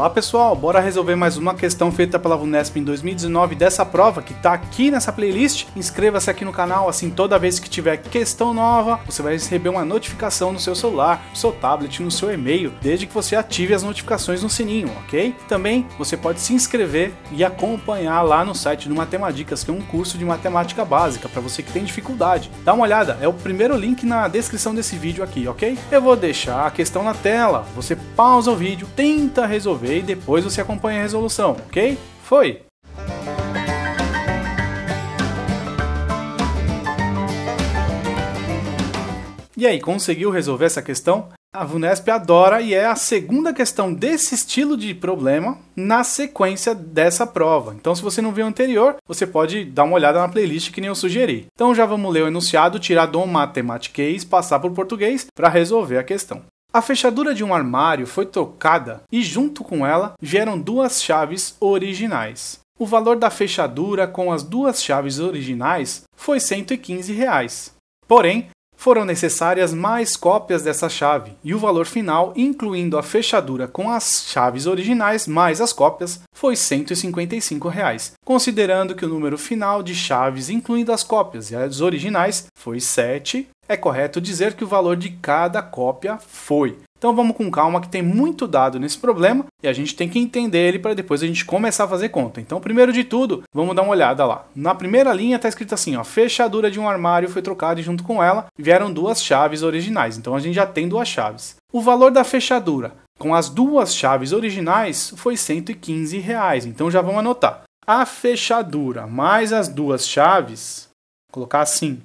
Olá pessoal, bora resolver mais uma questão feita pela Vunesp em 2019 dessa prova que está aqui nessa playlist. Inscreva-se aqui no canal, assim toda vez que tiver questão nova, você vai receber uma notificação no seu celular, no seu tablet, no seu e-mail, desde que você ative as notificações no sininho, ok? Também você pode se inscrever e acompanhar lá no site do Matemadicas, que é um curso de matemática básica para você que tem dificuldade. Dá uma olhada, é o primeiro link na descrição desse vídeo aqui, ok? Eu vou deixar a questão na tela, você pausa o vídeo, tenta resolver e depois você acompanha a resolução, ok? Foi! E aí, conseguiu resolver essa questão? A VUNESP adora e é a segunda questão desse estilo de problema na sequência dessa prova. Então, se você não viu o anterior, você pode dar uma olhada na playlist que nem eu sugeri. Então, já vamos ler o enunciado, tirar do matematiquês, passar para o português para resolver a questão. A fechadura de um armário foi trocada e, junto com ela, vieram duas chaves originais. O valor da fechadura com as duas chaves originais foi R$ 115. Reais. Porém, foram necessárias mais cópias dessa chave, e o valor final, incluindo a fechadura com as chaves originais mais as cópias, foi R$ 155, reais, considerando que o número final de chaves, incluindo as cópias e as originais, foi 7 é correto dizer que o valor de cada cópia foi. Então vamos com calma que tem muito dado nesse problema e a gente tem que entender ele para depois a gente começar a fazer conta. Então, primeiro de tudo, vamos dar uma olhada lá. Na primeira linha está escrito assim, ó, fechadura de um armário foi trocada e junto com ela vieram duas chaves originais. Então a gente já tem duas chaves. O valor da fechadura com as duas chaves originais foi 115 reais. Então já vamos anotar. A fechadura mais as duas chaves, colocar assim,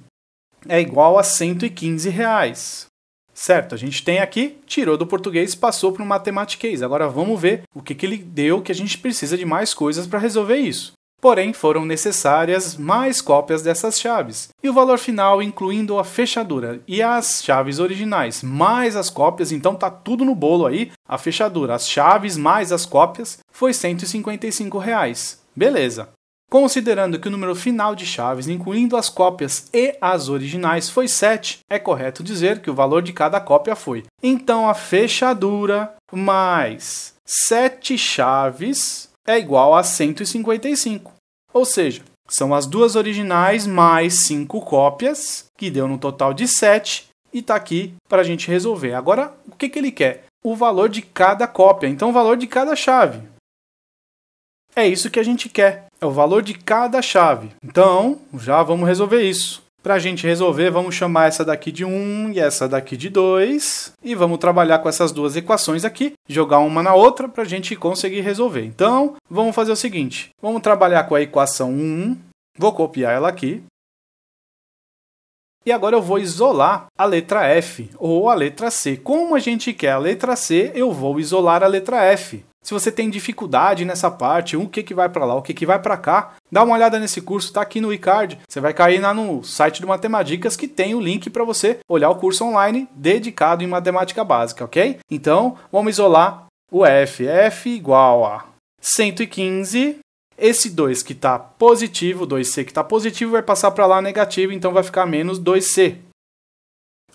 é igual a 115 reais. Certo, a gente tem aqui, tirou do português, passou para o matematiquês. Agora vamos ver o que, que ele deu, que a gente precisa de mais coisas para resolver isso. Porém, foram necessárias mais cópias dessas chaves. E o valor final, incluindo a fechadura e as chaves originais, mais as cópias, então tá tudo no bolo aí. A fechadura, as chaves mais as cópias, foi R$ 155. Reais. Beleza. Considerando que o número final de chaves, incluindo as cópias e as originais, foi 7, é correto dizer que o valor de cada cópia foi. Então a fechadura mais 7 chaves é igual a 155. Ou seja, são as duas originais mais 5 cópias, que deu no total de 7, e está aqui para a gente resolver. Agora, o que, que ele quer? O valor de cada cópia, então o valor de cada chave. É isso que a gente quer o valor de cada chave. Então, já vamos resolver isso. Para a gente resolver, vamos chamar essa daqui de 1 e essa daqui de 2. E vamos trabalhar com essas duas equações aqui, jogar uma na outra para a gente conseguir resolver. Então, vamos fazer o seguinte. Vamos trabalhar com a equação 1. Vou copiar ela aqui. E agora eu vou isolar a letra F ou a letra C. Como a gente quer a letra C, eu vou isolar a letra F. Se você tem dificuldade nessa parte, o que, que vai para lá, o que, que vai para cá, dá uma olhada nesse curso, tá aqui no iCard. Você vai cair lá no site do Matemáticas que tem o link para você olhar o curso online dedicado em matemática básica, ok? Então, vamos isolar o F. F igual a 115. Esse 2 que está positivo, 2C que está positivo, vai passar para lá negativo, então vai ficar menos 2C.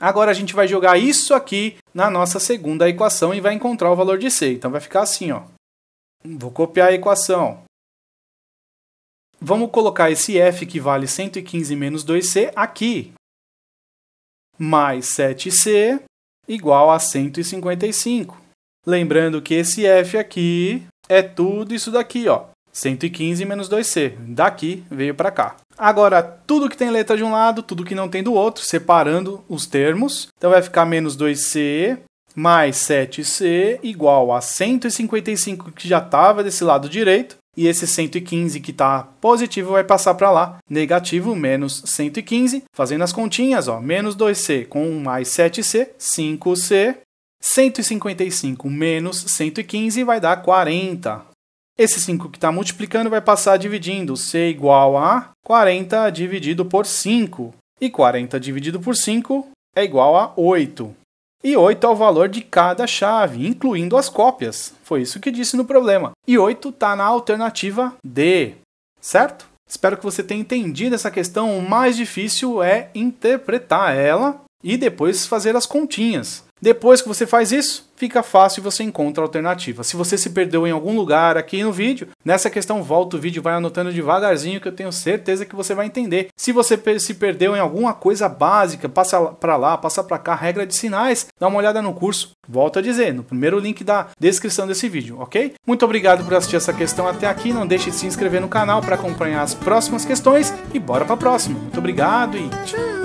Agora a gente vai jogar isso aqui na nossa segunda equação e vai encontrar o valor de C. Então vai ficar assim, ó. Vou copiar a equação. Vamos colocar esse F que vale 115 menos 2C aqui. Mais 7C igual a 155. Lembrando que esse F aqui é tudo isso daqui, ó. 115 menos 2c, daqui veio para cá. Agora, tudo que tem letra de um lado, tudo que não tem do outro, separando os termos. Então vai ficar menos 2c mais 7c igual a 155 que já estava desse lado direito. E esse 115 que está positivo vai passar para lá, negativo menos 115. Fazendo as continhas, ó, menos 2c com mais 7c, 5c. 155 menos 115 vai dar 40. Esse 5 que está multiplicando vai passar dividindo c igual a 40 dividido por 5. E 40 dividido por 5 é igual a 8. E 8 é o valor de cada chave, incluindo as cópias. Foi isso que disse no problema. E 8 está na alternativa D, certo? Espero que você tenha entendido essa questão. O mais difícil é interpretar ela e depois fazer as continhas. Depois que você faz isso, fica fácil e você encontra a alternativa. Se você se perdeu em algum lugar aqui no vídeo, nessa questão volta o vídeo vai anotando devagarzinho que eu tenho certeza que você vai entender. Se você se perdeu em alguma coisa básica, passa para lá, passa para cá, regra de sinais, dá uma olhada no curso. Volto a dizer, no primeiro link da descrição desse vídeo, ok? Muito obrigado por assistir essa questão até aqui, não deixe de se inscrever no canal para acompanhar as próximas questões e bora para a próxima. Muito obrigado e tchau!